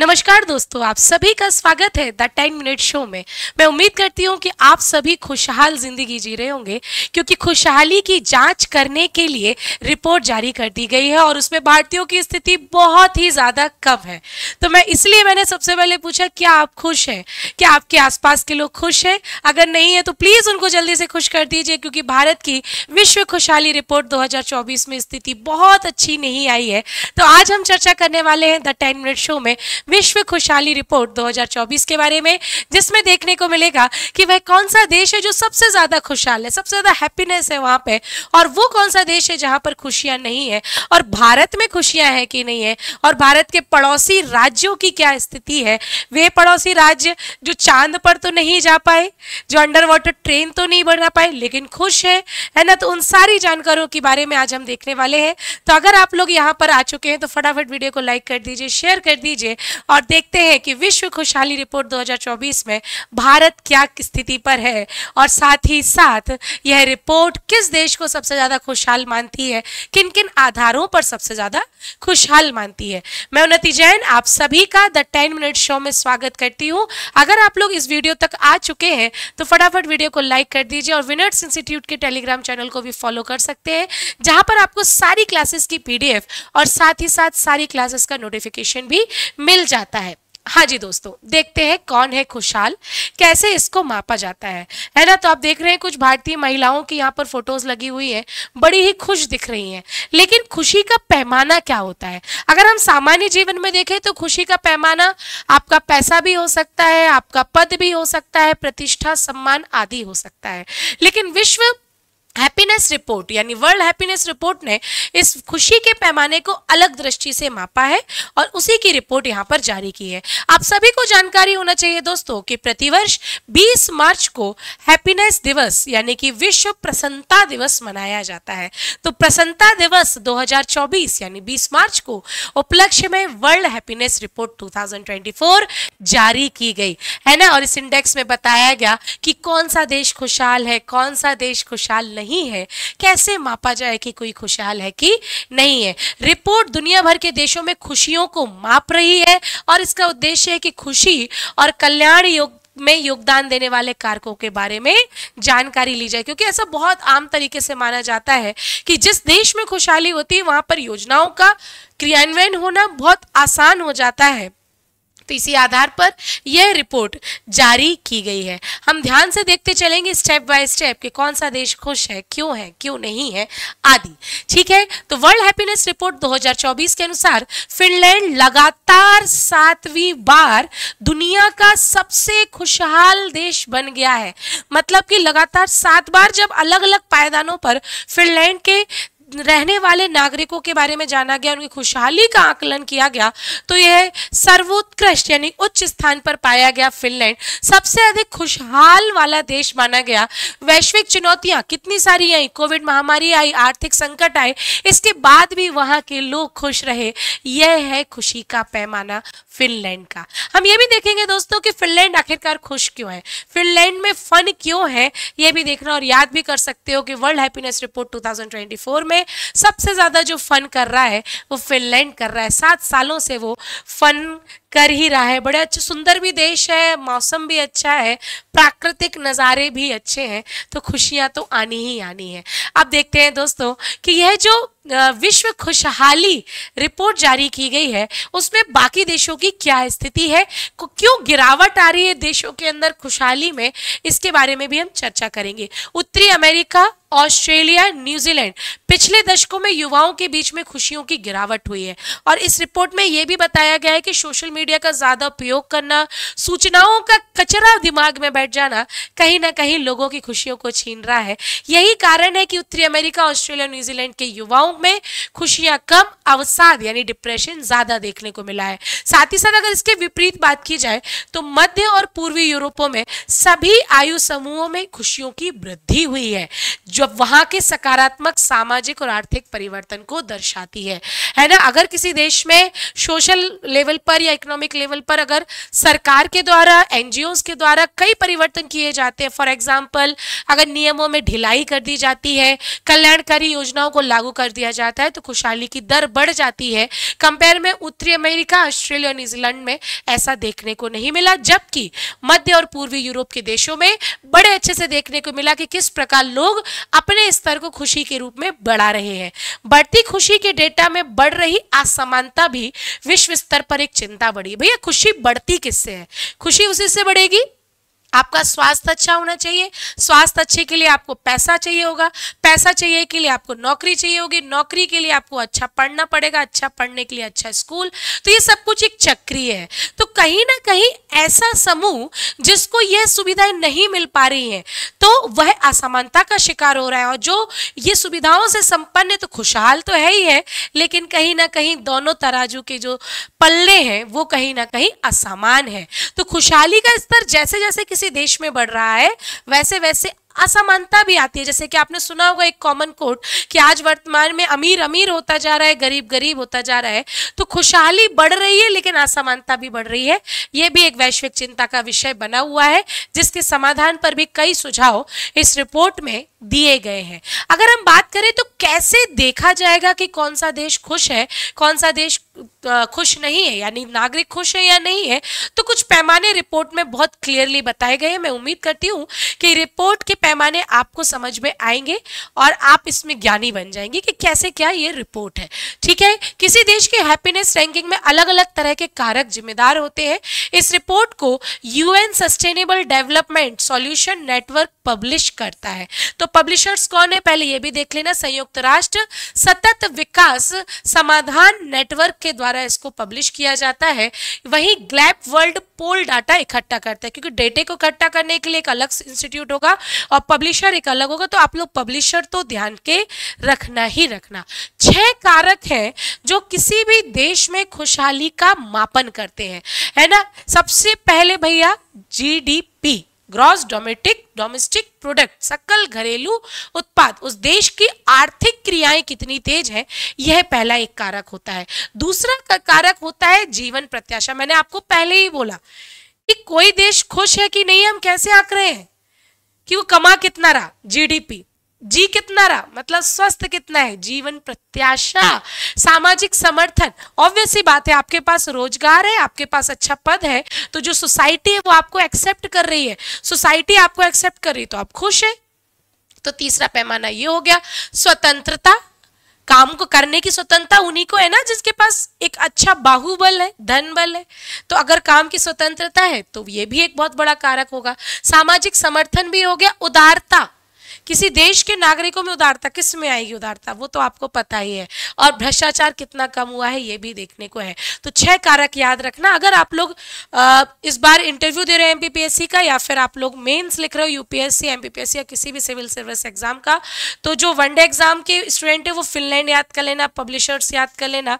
नमस्कार दोस्तों आप सभी का स्वागत है द टेन मिनट शो में मैं उम्मीद करती हूँ कि आप सभी खुशहाल जिंदगी जी रहे होंगे क्योंकि खुशहाली की जांच करने के लिए रिपोर्ट जारी कर दी गई है और उसमें भारतीयों की स्थिति बहुत ही ज़्यादा कम है तो मैं इसलिए मैंने सबसे पहले पूछा क्या आप खुश हैं क्या आपके आसपास के लोग खुश हैं अगर नहीं है तो प्लीज़ उनको जल्दी से खुश कर दीजिए क्योंकि भारत की विश्व खुशहाली रिपोर्ट दो में स्थिति बहुत अच्छी नहीं आई है तो आज हम चर्चा करने वाले हैं द टेन मिनट शो में विश्व खुशहाली रिपोर्ट 2024 के बारे में जिसमें देखने को मिलेगा कि वह कौन सा देश है जो सबसे ज़्यादा खुशहाल है सबसे ज़्यादा हैप्पीनेस है वहाँ पे और वो कौन सा देश है जहाँ पर खुशियाँ नहीं है और भारत में खुशियाँ हैं कि नहीं है और भारत के पड़ोसी राज्यों की क्या स्थिति है वे पड़ोसी राज्य जो चांद पर तो नहीं जा पाए जो अंडर वाटर ट्रेन तो नहीं बना पाए लेकिन खुश है है ना तो उन सारी जानकारियों के बारे में आज हम देखने वाले हैं तो अगर आप लोग यहाँ पर आ चुके हैं तो फटाफट वीडियो को लाइक कर दीजिए शेयर कर दीजिए और देखते हैं कि विश्व खुशहाली रिपोर्ट 2024 में भारत क्या स्थिति पर है और साथ ही साथ यह रिपोर्ट किस देश को सबसे ज़्यादा खुशहाल मानती है किन किन आधारों पर सबसे ज़्यादा खुशहाल मानती है मैं उन्नति जैन आप सभी का द टेन मिनट शो में स्वागत करती हूँ अगर आप लोग इस वीडियो तक आ चुके हैं तो फटाफट वीडियो को लाइक कर दीजिए और विनर्स इंस्टीट्यूट के टेलीग्राम चैनल को भी फॉलो कर सकते हैं जहाँ पर आपको सारी क्लासेस की पीडीएफ और साथ ही साथ सारी क्लासेस का नोटिफिकेशन भी मिल मिल जाता है हाँ जी दोस्तों देखते हैं कौन है खुशहाल कैसे इसको मापा जाता है है ना तो आप देख रहे हैं कुछ भारतीय महिलाओं की यहाँ पर फोटोज लगी हुई है बड़ी ही खुश दिख रही हैं लेकिन खुशी का पैमाना क्या होता है अगर हम सामान्य जीवन में देखें तो खुशी का पैमाना आपका पैसा भी हो सकता है आपका पद भी हो सकता है प्रतिष्ठा सम्मान आदि हो सकता है लेकिन विश्व हैप्पीनेस रिपोर्ट यानी वर्ल्ड हैप्पीनेस रिपोर्ट ने इस खुशी के पैमाने को अलग दृष्टि से मापा है और उसी की रिपोर्ट यहाँ पर जारी की है आप सभी को जानकारी होना चाहिए दोस्तों कि प्रतिवर्ष 20 मार्च को हैप्पीनेस दिवस यानी कि विश्व प्रसन्नता दिवस मनाया जाता है तो प्रसन्नता दिवस 2024 यानी 20 मार्च को उपलक्ष्य में वर्ल्ड हैप्पीनेस रिपोर्ट टू जारी की गई है ना और इस इंडेक्स में बताया गया कि कौन सा देश खुशहाल है कौन सा देश खुशहाल नहीं नहीं है कैसे मापा जाए कि कोई खुशहाल है कि नहीं है रिपोर्ट दुनिया भर के देशों में खुशियों को माप रही है और इसका उद्देश्य है कि खुशी और कल्याण योग में योगदान देने वाले कारकों के बारे में जानकारी ली जाए क्योंकि ऐसा बहुत आम तरीके से माना जाता है कि जिस देश में खुशहाली होती है वहां पर योजनाओं का क्रियान्वयन होना बहुत आसान हो जाता है तो इसी आधार पर यह रिपोर्ट जारी की गई है हम ध्यान से देखते चलेंगे स्टेप बाय स्टेप कि कौन सा देश खुश है क्यों है क्यों नहीं है आदि ठीक है तो वर्ल्ड हैप्पीनेस रिपोर्ट 2024 के अनुसार फिनलैंड लगातार सातवीं बार दुनिया का सबसे खुशहाल देश बन गया है मतलब कि लगातार सात बार जब अलग अलग पायदानों पर फिनलैंड के रहने वाले नागरिकों के बारे में जाना गया उनकी खुशहाली का आकलन किया गया तो यह सर्वोत्कृष्ट यानी उच्च स्थान पर पाया गया फिनलैंड सबसे अधिक खुशहाल वाला देश माना गया वैश्विक चुनौतियां कितनी सारी आई कोविड महामारी आई आर्थिक संकट आए इसके बाद भी वहां के लोग खुश रहे यह है खुशी का पैमाना फिनलैंड का हम ये भी देखेंगे दोस्तों कि फिनलैंड आखिरकार खुश क्यों है फिनलैंड में फन क्यों है यह भी देखना और याद भी कर सकते हो कि वर्ल्ड हैप्पीनेस रिपोर्ट 2024 में में सबसे ज़्यादा जो फन कर रहा है वो फिनलैंड कर रहा है सात सालों से वो फन कर ही रहा है बड़े अच्छे सुंदर भी देश है मौसम भी अच्छा है प्राकृतिक नज़ारे भी अच्छे हैं तो खुशियाँ तो आनी ही आनी है अब देखते हैं दोस्तों कि यह जो विश्व खुशहाली रिपोर्ट जारी की गई है उसमें बाकी देशों की क्या स्थिति है क्यों गिरावट आ रही है देशों के अंदर खुशहाली में इसके बारे में भी हम चर्चा करेंगे उत्तरी अमेरिका ऑस्ट्रेलिया न्यूजीलैंड पिछले दशकों में युवाओं के बीच में खुशियों की गिरावट हुई है और इस रिपोर्ट में यह भी बताया गया है कि सोशल मीडिया का ज़्यादा उपयोग करना सूचनाओं का कचरा दिमाग में बैठ जाना कहीं ना कहीं लोगों की खुशियों को छीन रहा है यही कारण है कि उत्तरी अमेरिका ऑस्ट्रेलिया न्यूजीलैंड के युवाओं महिलाओं में खुशियां कम अवसाद यानी डिप्रेशन ज्यादा देखने को मिला है साथ ही साथ अगर इसके विपरीत बात की जाए तो मध्य और पूर्वी यूरोपों में सभी आयु समूहों में खुशियों की वृद्धि हुई है जब वहां के सकारात्मक सामाजिक और आर्थिक परिवर्तन को दर्शाती है है ना अगर किसी देश में सोशल लेवल पर या इकोनॉमिक लेवल पर अगर सरकार के द्वारा एनजीओ के द्वारा कई परिवर्तन किए जाते हैं फॉर एग्जाम्पल अगर नियमों में ढिलाई कर दी जाती है कल्याणकारी योजनाओं को लागू कर दिया दिया जाता है तो खुशहाली की दर बढ़ जाती है कंपेयर में उत्तरी अमेरिका ऑस्ट्रेलिया और न्यूजीलैंड में ऐसा देखने को नहीं मिला जबकि मध्य और पूर्वी यूरोप के देशों में बड़े अच्छे से देखने को मिला कि किस प्रकार लोग अपने स्तर को खुशी के रूप में बढ़ा रहे हैं बढ़ती खुशी के डेटा में बढ़ रही असमानता भी विश्व स्तर पर एक चिंता बढ़ी भैया खुशी बढ़ती किससे है खुशी उसी से बढ़ेगी आपका स्वास्थ्य अच्छा होना चाहिए स्वास्थ्य अच्छे के लिए आपको पैसा चाहिए होगा पैसा चाहिए के लिए आपको नौकरी चाहिए होगी नौकरी के लिए आपको अच्छा पढ़ना पड़ेगा अच्छा पढ़ने के लिए अच्छा स्कूल तो ये सब कुछ एक चक्रीय है तो कहीं ना कहीं ऐसा समूह जिसको यह सुविधाएं नहीं मिल पा रही हैं तो वह असमानता का शिकार हो रहा है और जो ये सुविधाओं से संपन्न तो खुशहाल तो है ही है लेकिन कहीं ना कहीं दोनों तराजू के जो पल्ले हैं वो कहीं ना कहीं असमान है तो खुशहाली का स्तर जैसे जैसे किसी जैसे देश में बढ़ रहा है वैसे वैसे असमानता भी आती है जैसे कि आपने सुना होगा एक कॉमन कोट कि आज वर्तमान में अमीर अमीर होता जा रहा है गरीब गरीब होता जा रहा है तो खुशहाली बढ़ रही है लेकिन असमानता भी बढ़ रही है ये भी एक वैश्विक चिंता का विषय बना हुआ है जिसके समाधान पर भी कई सुझाव इस रिपोर्ट में दिए गए हैं अगर हम बात करें तो कैसे देखा जाएगा कि कौन सा देश खुश है कौन सा देश खुश नहीं है यानी नागरिक खुश है या नहीं है तो कुछ पैमाने रिपोर्ट में बहुत क्लियरली बताए गए हैं मैं उम्मीद करती हूँ कि रिपोर्ट के पैमाने आपको समझ में आएंगे और आप इसमें ज्ञानी बन जाएंगे कि कैसे क्या ये रिपोर्ट है ठीक है किसी देश की हैप्पीनेस रैंकिंग में अलग अलग तरह के कारक जिम्मेदार होते हैं इस रिपोर्ट को U sustainable development solution network publish करता है तो पब्लिशर्स कौन है पहले ये भी देख लेना संयुक्त राष्ट्र सतत विकास समाधान नेटवर्क के द्वारा इसको पब्लिश किया जाता है वहीं ग्लैप वर्ल्ड पोल डाटा इकट्ठा करता है क्योंकि डेटे को इकट्ठा करने के लिए एक अलग इंस्टीट्यूट होगा और पब्लिशर एक अलग होगा तो आप लोग पब्लिशर तो ध्यान के रखना ही रखना छह कारक हैं जो किसी भी देश में खुशहाली का मापन करते हैं है ना सबसे पहले भैया जी ग्रॉस डोमेटिक डोमेस्टिक प्रोडक्ट सकल घरेलू उत्पाद उस देश की आर्थिक क्रियाएं कितनी तेज है यह पहला एक कारक होता है दूसरा कारक होता है जीवन प्रत्याशा मैंने आपको पहले ही बोला कि कोई देश खुश है कि नहीं हम कैसे आंक रहे हैं कि वो कमा कितना रहा जीडीपी जी कितना रहा मतलब स्वस्थ कितना है जीवन प्रत्याशा सामाजिक समर्थन ऑब्वियस ही बात है आपके पास रोजगार है आपके पास अच्छा पद है तो जो सोसाइटी है वो आपको एक्सेप्ट कर रही है सोसाइटी आपको एक्सेप्ट कर रही है तो आप खुश है तो तीसरा पैमाना ये हो गया स्वतंत्रता काम को करने की स्वतंत्रता उन्हीं को है ना जिसके पास एक अच्छा बाहुबल है धन बल है तो अगर काम की स्वतंत्रता है तो ये भी एक बहुत बड़ा कारक होगा सामाजिक समर्थन भी हो गया उदारता किसी देश के नागरिकों में उदारता किस में आएगी उदारता वो तो आपको पता ही है और भ्रष्टाचार कितना कम हुआ है ये भी देखने को है तो छह कारक याद रखना अगर आप लोग इस बार इंटरव्यू दे रहे हैं एमपीपीएससी का या फिर आप लोग मेन्स लिख रहे हो यूपीएससी एमपीपीएससी या किसी भी सिविल सर्विस एग्जाम का तो जो वनडे एग्जाम के स्टूडेंट है वो फिनलैंड याद कर लेना पब्लिशर्स याद कर लेना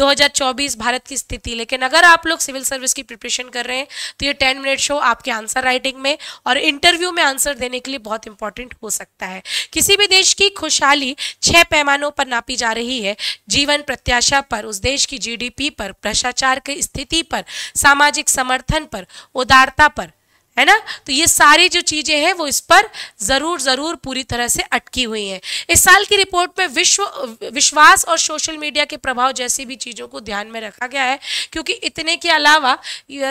2024 भारत की स्थिति लेकिन अगर आप लोग सिविल सर्विस की प्रिपरेशन कर रहे हैं तो ये 10 मिनट शो आपके आंसर राइटिंग में और इंटरव्यू में आंसर देने के लिए बहुत इंपॉर्टेंट हो सकता है किसी भी देश की खुशहाली छह पैमानों पर नापी जा रही है जीवन प्रत्याशा पर उस देश की जी पर भ्रष्टाचार की स्थिति पर सामाजिक समर्थन पर उदारता पर है ना तो ये सारी जो चीज़ें हैं वो इस पर ज़रूर ज़रूर पूरी तरह से अटकी हुई हैं इस साल की रिपोर्ट में विश्व विश्वास और सोशल मीडिया के प्रभाव जैसी भी चीज़ों को ध्यान में रखा गया है क्योंकि इतने के अलावा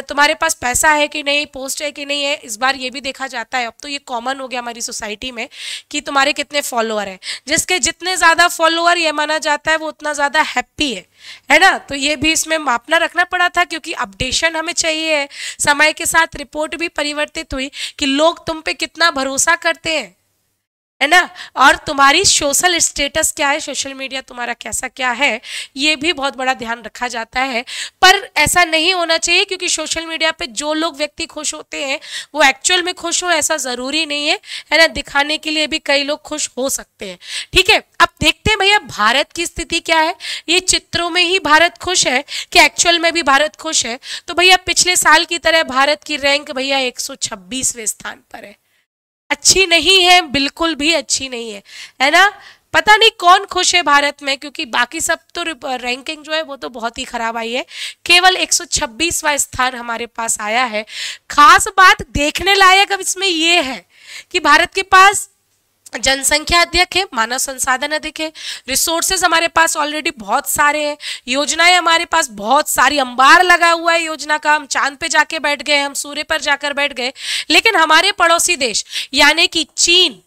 तुम्हारे पास पैसा है कि नहीं पोस्ट है कि नहीं है इस बार ये भी देखा जाता है अब तो ये कॉमन हो गया हमारी सोसाइटी में कि तुम्हारे कितने फॉलोअर हैं जिसके जितने ज़्यादा फॉलोअर ये माना जाता है वो उतना ज़्यादा हैप्पी है है ना तो ये भी इसमें मापना रखना पड़ा था क्योंकि अपडेशन हमें चाहिए समय के साथ रिपोर्ट भी परिवर्तित हुई कि लोग तुम पे कितना भरोसा करते हैं है ना और तुम्हारी सोशल स्टेटस क्या है सोशल मीडिया तुम्हारा कैसा क्या है ये भी बहुत बड़ा ध्यान रखा जाता है पर ऐसा नहीं होना चाहिए क्योंकि सोशल मीडिया पे जो लोग व्यक्ति खुश होते हैं वो एक्चुअल में खुश हो ऐसा ज़रूरी नहीं है है ना दिखाने के लिए भी कई लोग खुश हो सकते हैं ठीक है अब देखते हैं भैया भारत की स्थिति क्या है ये चित्रों में ही भारत खुश है कि एक्चुअल में भी भारत खुश है तो भैया पिछले साल की तरह भारत की रैंक भैया एक स्थान पर है अच्छी नहीं है बिल्कुल भी अच्छी नहीं है है ना पता नहीं कौन खुश है भारत में क्योंकि बाकी सब तो रैंकिंग जो है वो तो बहुत ही खराब आई है केवल 126वां स्थान हमारे पास आया है खास बात देखने लायक अब इसमें ये है कि भारत के पास जनसंख्या अधिक है मानव संसाधन अधिक है रिसोर्सेज हमारे पास ऑलरेडी बहुत सारे हैं योजनाएं हमारे पास बहुत सारी अंबार लगा हुआ है योजना का हम चांद पे जाके बैठ गए हम सूर्य पर जाकर बैठ गए लेकिन हमारे पड़ोसी देश यानी कि चीन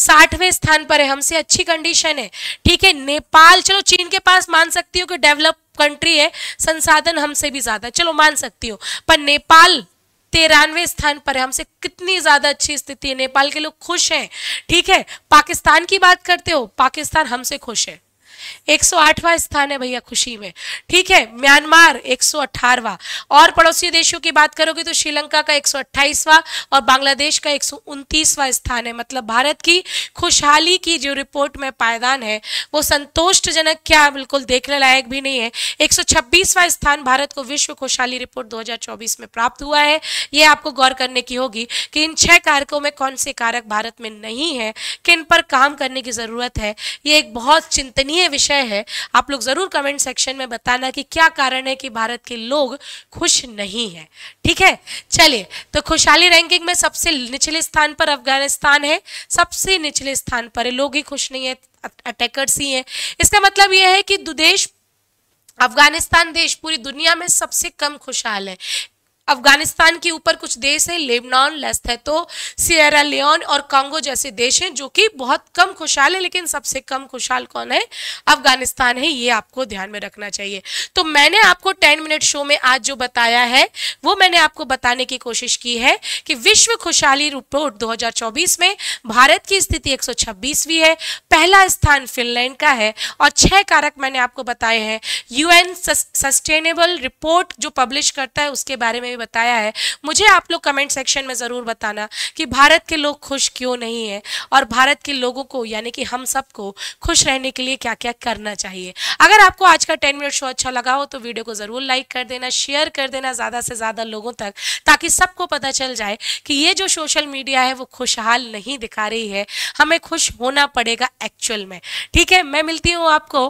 साठवें स्थान पर है हमसे अच्छी कंडीशन है ठीक है नेपाल चलो चीन के पास मान सकती हो कि डेवलप कंट्री है संसाधन हमसे भी ज्यादा चलो मान सकती हो पर नेपाल तेरानवे स्थान पर है हमसे कितनी ज़्यादा अच्छी स्थिति है नेपाल के लोग खुश हैं ठीक है पाकिस्तान की बात करते हो पाकिस्तान हमसे खुश है 108वां स्थान है भैया खुशी में ठीक है म्यांमार 118वां और पड़ोसी देशों की बात करोगे तो श्रीलंका का 128वां और बांग्लादेश का 129वां स्थान है मतलब भारत की खुशहाली की जो रिपोर्ट में पायदान है वो संतोषजनक क्या बिल्कुल देखने लायक भी नहीं है एक स्थान भारत को विश्व खुशहाली रिपोर्ट दो में प्राप्त हुआ है यह आपको गौर करने की होगी कि इन छह कारकों में कौन से कारक भारत में नहीं है किन पर काम करने की ज़रूरत है यह एक बहुत चिंतनीय विषय है आप लोग ज़रूर कमेंट सेक्शन में बताना कि क्या कारण है कि भारत के लोग खुश नहीं है ठीक है चलिए तो खुशहाली रैंकिंग में सबसे निचले स्थान पर अफगानिस्तान है सबसे निचले स्थान पर लोग ही खुश नहीं है अटैकर्स ही है इसका मतलब यह है कि दुदेश अफगानिस्तान देश पूरी दुनिया में सबसे कम खुशहाल है अफगानिस्तान के ऊपर कुछ देश हैं लेबनान तो सियरा लियोन और कांगो जैसे देश हैं जो कि बहुत कम खुशहाल है लेकिन सबसे कम खुशहाल कौन है अफगानिस्तान है ये आपको ध्यान में रखना चाहिए तो मैंने आपको टेन मिनट शो में आज जो बताया है वो मैंने आपको बताने की कोशिश की है कि विश्व खुशहाली रिपोर्ट दो में भारत की स्थिति 126वीं है पहला स्थान फिनलैंड का है और छह कारक मैंने आपको बताए हैं यूएन सस्टेनेबल रिपोर्ट जो पब्लिश करता है उसके बारे में भी बताया है मुझे आप लोग कमेंट सेक्शन में ज़रूर बताना कि भारत के लोग खुश क्यों नहीं है और भारत के लोगों को यानी कि हम सबको खुश रहने के लिए क्या क्या करना चाहिए अगर आपको आज का टेन मिनट शो अच्छा लगा हो तो वीडियो को ज़रूर लाइक कर देना शेयर कर देना ज़्यादा से ज़्यादा लोगों तक ताकि सबको पता चल जाए कि ये जो सोशल मीडिया है वो खुशहाल नहीं दिखा रही है हमें खुश होना पड़ेगा एक्चुअल में ठीक है मैं मिलती हूँ आपको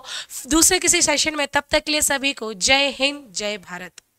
दूसरे किसी सेशन में तब तक के लिए सभी को जय हिंद जय भारत